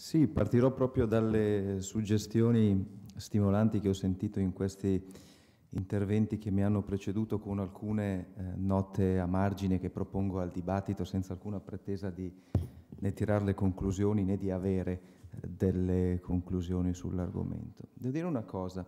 Sì, partirò proprio dalle suggestioni stimolanti che ho sentito in questi interventi che mi hanno preceduto con alcune eh, note a margine che propongo al dibattito senza alcuna pretesa di né tirare le conclusioni né di avere eh, delle conclusioni sull'argomento. Devo dire una cosa,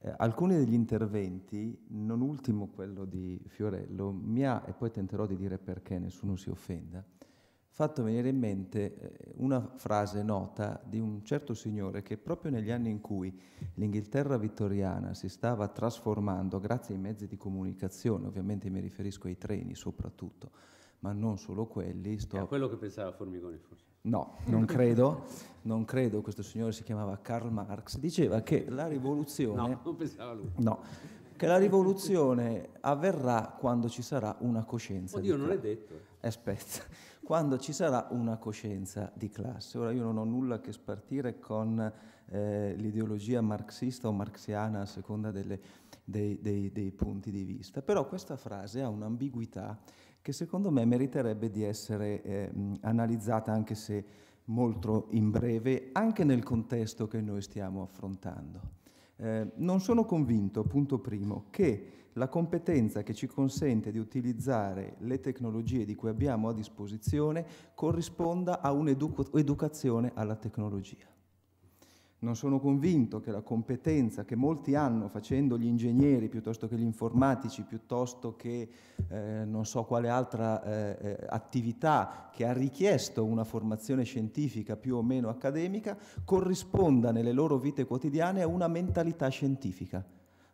eh, alcuni degli interventi, non ultimo quello di Fiorello, mi ha, e poi tenterò di dire perché, nessuno si offenda, fatto venire in mente eh, una frase nota di un certo signore che proprio negli anni in cui l'Inghilterra vittoriana si stava trasformando grazie ai mezzi di comunicazione, ovviamente mi riferisco ai treni soprattutto, ma non solo quelli. Sto... È quello che pensava Formigoni forse. No, non credo, non credo, questo signore si chiamava Karl Marx, diceva che la rivoluzione... No, non pensava lui. No, che la rivoluzione avverrà quando ci sarà una coscienza. Oddio, non è detto aspetta, quando ci sarà una coscienza di classe. Ora io non ho nulla a che spartire con eh, l'ideologia marxista o marxiana a seconda delle, dei, dei, dei punti di vista, però questa frase ha un'ambiguità che secondo me meriterebbe di essere eh, analizzata anche se molto in breve, anche nel contesto che noi stiamo affrontando. Eh, non sono convinto, punto primo, che la competenza che ci consente di utilizzare le tecnologie di cui abbiamo a disposizione corrisponda a un'educazione alla tecnologia. Non sono convinto che la competenza che molti hanno facendo gli ingegneri piuttosto che gli informatici, piuttosto che eh, non so quale altra eh, eh attività che ha richiesto una formazione scientifica più o meno accademica, corrisponda nelle loro vite quotidiane a una mentalità scientifica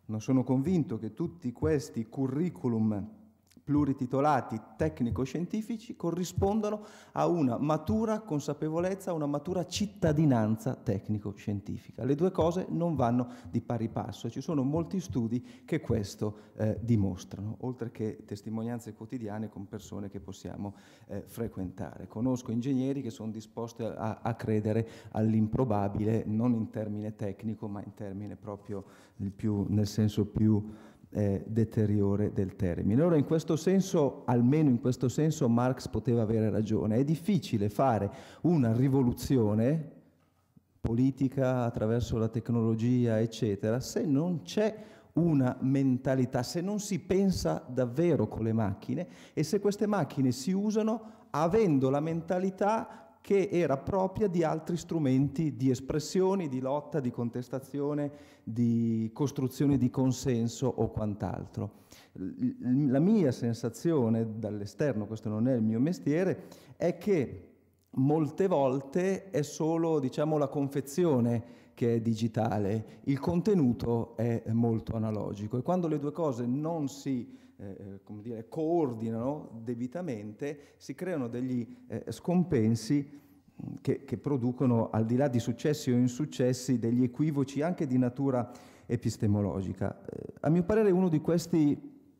non sono convinto che tutti questi curriculum plurititolati tecnico-scientifici corrispondono a una matura consapevolezza, a una matura cittadinanza tecnico-scientifica. Le due cose non vanno di pari passo e ci sono molti studi che questo eh, dimostrano, oltre che testimonianze quotidiane con persone che possiamo eh, frequentare. Conosco ingegneri che sono disposti a, a credere all'improbabile, non in termine tecnico, ma in termine proprio più, nel senso più eh, deteriore del termine. Allora in questo senso, almeno in questo senso, Marx poteva avere ragione. È difficile fare una rivoluzione politica attraverso la tecnologia, eccetera, se non c'è una mentalità, se non si pensa davvero con le macchine e se queste macchine si usano avendo la mentalità che era propria di altri strumenti di espressione, di lotta, di contestazione, di costruzione di consenso o quant'altro. La mia sensazione dall'esterno, questo non è il mio mestiere, è che molte volte è solo diciamo, la confezione che è digitale, il contenuto è molto analogico e quando le due cose non si eh, eh, come dire, coordinano debitamente, si creano degli eh, scompensi mm, che, che, producono, al di là di successi o insuccessi, degli equivoci anche di natura epistemologica. Eh, a mio parere uno di questi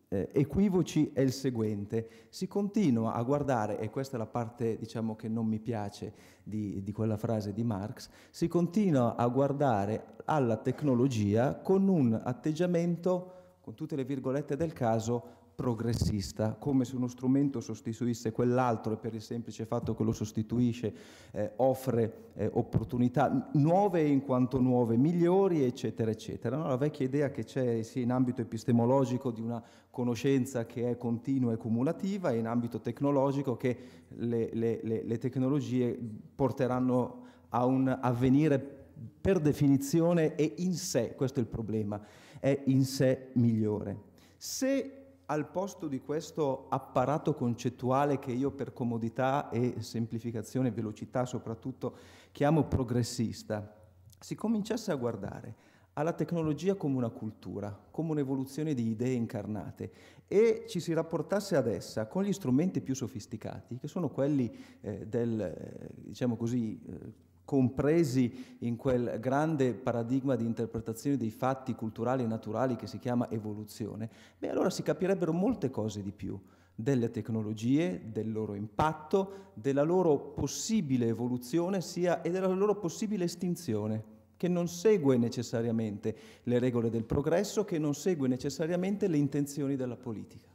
eh, equivoci è il seguente, si continua a guardare, e questa è la parte diciamo, che non mi piace di, di quella frase di Marx, si continua a guardare alla tecnologia con un atteggiamento con tutte le virgolette del caso, progressista, come se uno strumento sostituisse quell'altro e per il semplice fatto che lo sostituisce eh, offre eh, opportunità nuove in quanto nuove, migliori, eccetera, eccetera. No? La vecchia idea che c'è sia in ambito epistemologico di una conoscenza che è continua e cumulativa e in ambito tecnologico che le, le, le, le tecnologie porteranno a un avvenire per definizione è in sé, questo è il problema, è in sé migliore. Se al posto di questo apparato concettuale che io per comodità e semplificazione e velocità soprattutto chiamo progressista, si cominciasse a guardare alla tecnologia come una cultura, come un'evoluzione di idee incarnate e ci si rapportasse ad essa con gli strumenti più sofisticati, che sono quelli eh, del, eh, diciamo così, eh, compresi in quel grande paradigma di interpretazione dei fatti culturali e naturali che si chiama evoluzione, beh allora si capirebbero molte cose di più delle tecnologie, del loro impatto, della loro possibile evoluzione sia, e della loro possibile estinzione che non segue necessariamente le regole del progresso, che non segue necessariamente le intenzioni della politica.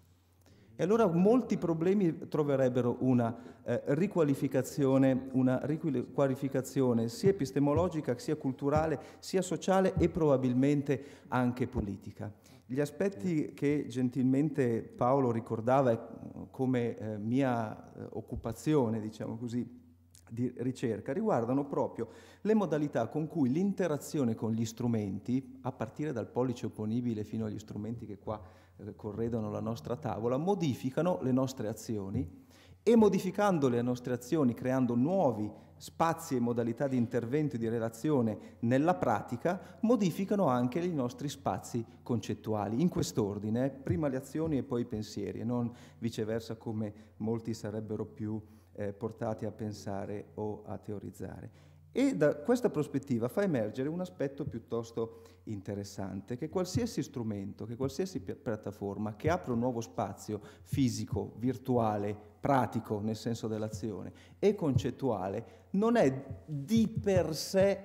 E allora molti problemi troverebbero una eh, riqualificazione, una riqualificazione sia epistemologica, sia culturale, sia sociale e probabilmente anche politica. Gli aspetti che gentilmente Paolo ricordava mm, come eh, mia eh, occupazione, diciamo così, di ricerca riguardano proprio le modalità con cui l'interazione con gli strumenti, a partire dal pollice opponibile fino agli strumenti che qua eh, corredano la nostra tavola, modificano le nostre azioni e modificando le nostre azioni, creando nuovi spazi e modalità di intervento e di relazione nella pratica, modificano anche i nostri spazi concettuali, in quest'ordine, prima le azioni e poi i pensieri, e non viceversa come molti sarebbero più eh, portati a pensare o a teorizzare. E da questa prospettiva fa emergere un aspetto piuttosto interessante, che qualsiasi strumento, che qualsiasi piattaforma che apre un nuovo spazio fisico, virtuale, pratico nel senso dell'azione e concettuale, non è di per sé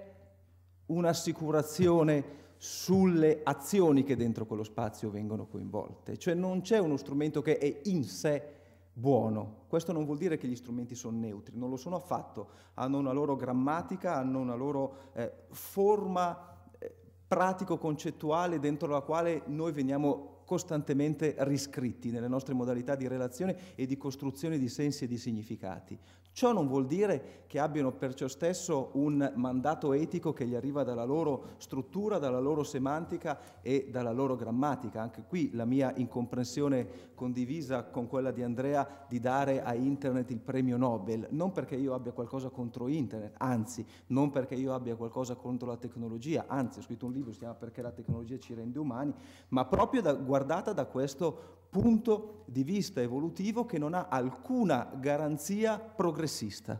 un'assicurazione sulle azioni che dentro quello spazio vengono coinvolte, cioè non c'è uno strumento che è in sé buono. Questo non vuol dire che gli strumenti sono neutri, non lo sono affatto, hanno una loro grammatica, hanno una loro eh, forma eh, pratico-concettuale dentro la quale noi veniamo costantemente riscritti nelle nostre modalità di relazione e di costruzione di sensi e di significati. Ciò non vuol dire che abbiano per ciò stesso un mandato etico che gli arriva dalla loro struttura, dalla loro semantica e dalla loro grammatica. Anche qui la mia incomprensione condivisa con quella di Andrea di dare a Internet il premio Nobel, non perché io abbia qualcosa contro Internet, anzi, non perché io abbia qualcosa contro la tecnologia, anzi ho scritto un libro, che si chiama Perché la tecnologia ci rende umani, ma proprio da, guardata da questo punto di vista evolutivo che non ha alcuna garanzia progressista,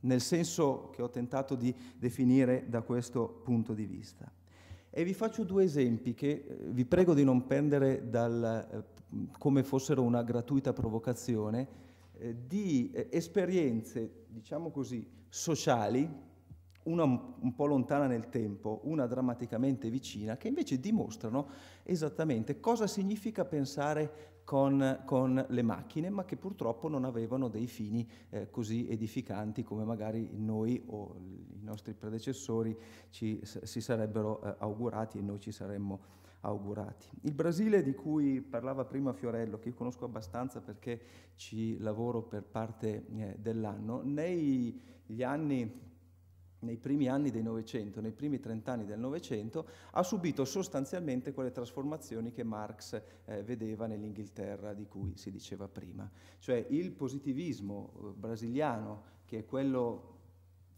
nel senso che ho tentato di definire da questo punto di vista. E vi faccio due esempi che eh, vi prego di non prendere dal, eh, come fossero una gratuita provocazione, eh, di esperienze, diciamo così, sociali, una un po' lontana nel tempo, una drammaticamente vicina, che invece dimostrano esattamente cosa significa pensare con, con, le macchine, ma che purtroppo non avevano dei fini eh, così edificanti come magari noi o i nostri predecessori ci, si sarebbero eh, augurati e noi ci saremmo augurati. Il Brasile di cui parlava prima Fiorello, che io conosco abbastanza perché ci lavoro per parte eh, dell'anno, negli anni nei primi anni del Novecento, nei primi trent'anni del Novecento, ha subito sostanzialmente quelle trasformazioni che Marx eh, vedeva nell'Inghilterra di cui si diceva prima. Cioè il positivismo eh, brasiliano, che è quello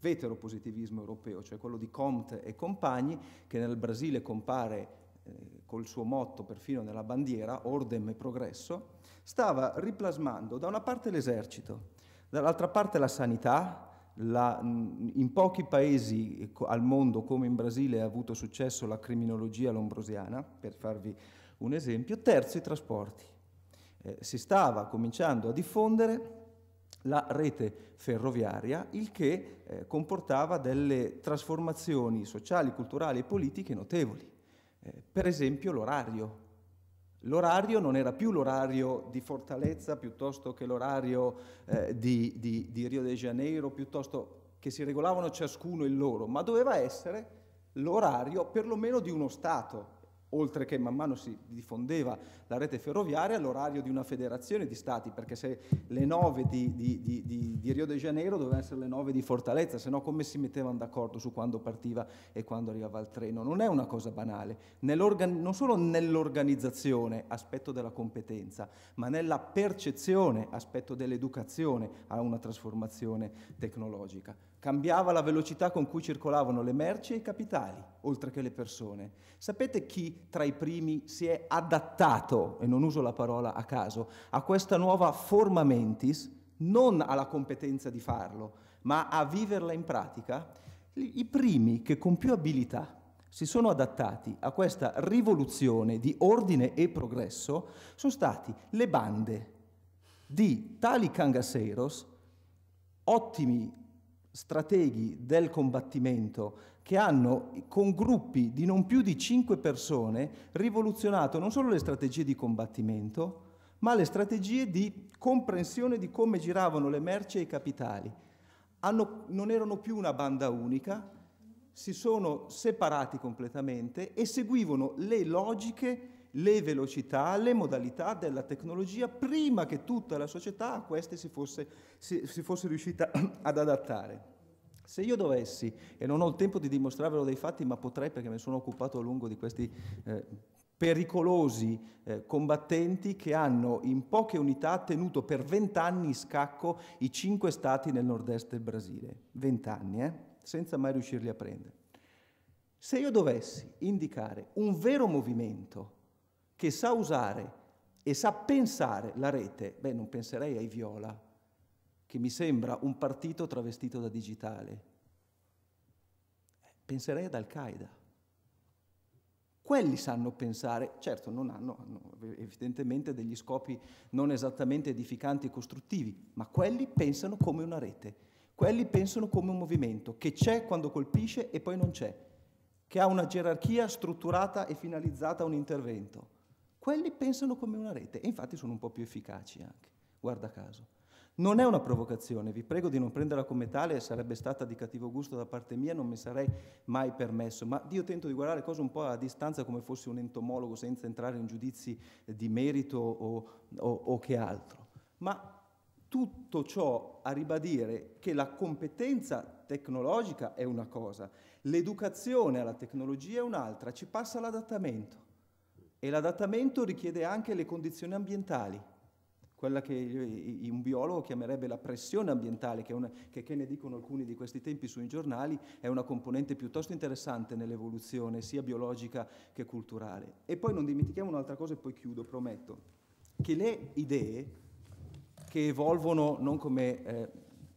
vetero positivismo europeo, cioè quello di Comte e compagni, che nel Brasile compare eh, col suo motto perfino nella bandiera, Ordem e Progresso, stava riplasmando da una parte l'esercito, dall'altra parte la sanità, la, in pochi paesi eh, al mondo, come in Brasile, ha avuto successo la criminologia lombrosiana, per farvi un esempio. Terzo, i trasporti. Eh, si stava cominciando a diffondere la rete ferroviaria, il che eh, comportava delle trasformazioni sociali, culturali e politiche notevoli. Eh, per esempio l'orario, L'orario non era più l'orario di Fortaleza piuttosto che l'orario eh, di, di, di Rio de Janeiro, piuttosto che si regolavano ciascuno il loro, ma doveva essere l'orario perlomeno di uno Stato, oltre che man mano si diffondeva la rete ferroviaria, l'orario di una federazione di stati, perché se le 9 di, di, di, di Rio de Janeiro dovevano essere le 9 di Fortaleza, se no come si mettevano d'accordo su quando partiva e quando arrivava il treno? Non è una cosa banale, non solo nell'organizzazione, aspetto della competenza, ma nella percezione, aspetto dell'educazione a una trasformazione tecnologica cambiava la velocità con cui circolavano le merci e i capitali, oltre che le persone. Sapete chi tra i primi si è adattato, e non uso la parola a caso, a questa nuova forma mentis, non alla competenza di farlo, ma a viverla in pratica? I primi che con più abilità si sono adattati a questa rivoluzione di ordine e progresso sono stati le bande di tali cangaseros, ottimi strateghi del combattimento che hanno con gruppi di non più di 5 persone rivoluzionato non solo le strategie di combattimento, ma le strategie di comprensione di come giravano le merci e i capitali. Hanno, non erano più una banda unica, si sono separati completamente e seguivano le logiche le velocità, le modalità della tecnologia prima che tutta la società a queste si fosse, si, si fosse riuscita ad adattare. Se io dovessi, e non ho il tempo di dimostrarvelo dei fatti, ma potrei perché mi sono occupato a lungo di questi eh, pericolosi eh, combattenti che hanno in poche unità tenuto per vent'anni in scacco i cinque stati nel nord-est del Brasile, vent'anni, eh? senza mai riuscirli a prendere. Se io dovessi indicare un vero movimento che sa usare e sa pensare la rete, beh non penserei ai Viola, che mi sembra un partito travestito da digitale, eh, penserei ad Al-Qaeda. Quelli sanno pensare, certo non hanno, hanno evidentemente degli scopi non esattamente edificanti e costruttivi, ma quelli pensano come una rete, quelli pensano come un movimento che c'è quando colpisce e poi non c'è, che ha una gerarchia strutturata e finalizzata a un intervento quelli pensano come una rete e infatti sono un po' più efficaci anche, guarda caso. Non è una provocazione, vi prego di non prenderla come tale, sarebbe stata di cattivo gusto da parte mia, non mi sarei mai permesso, ma io tento di guardare le cose un po' a distanza come fossi un entomologo senza entrare in giudizi di merito o, o, o che altro. Ma tutto ciò a ribadire che la competenza tecnologica è una cosa, l'educazione alla tecnologia è un'altra, ci passa l'adattamento. E l'adattamento richiede anche le condizioni ambientali, quella che un biologo chiamerebbe la pressione ambientale, che, una, che, che ne dicono alcuni di questi tempi sui giornali, è una componente piuttosto interessante nell'evoluzione sia biologica che culturale. E poi non dimentichiamo un'altra cosa e poi chiudo, prometto, che le idee che evolvono non come eh,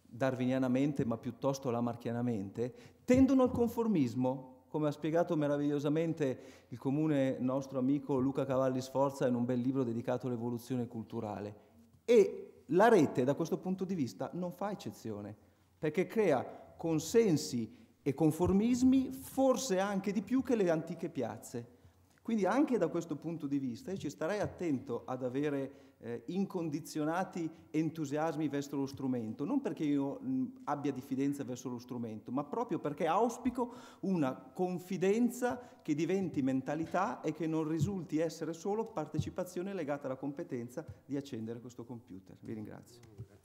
darwinianamente ma piuttosto lamarchianamente tendono al conformismo come ha spiegato meravigliosamente il comune nostro amico Luca Cavalli Sforza in un bel libro dedicato all'evoluzione culturale. E la rete da questo punto di vista non fa eccezione, perché crea consensi e conformismi forse anche di più che le antiche piazze. Quindi anche da questo punto di vista io ci starei attento ad avere eh, incondizionati entusiasmi verso lo strumento, non perché io mh, abbia diffidenza verso lo strumento, ma proprio perché auspico una confidenza che diventi mentalità e che non risulti essere solo partecipazione legata alla competenza di accendere questo computer. Vi ringrazio.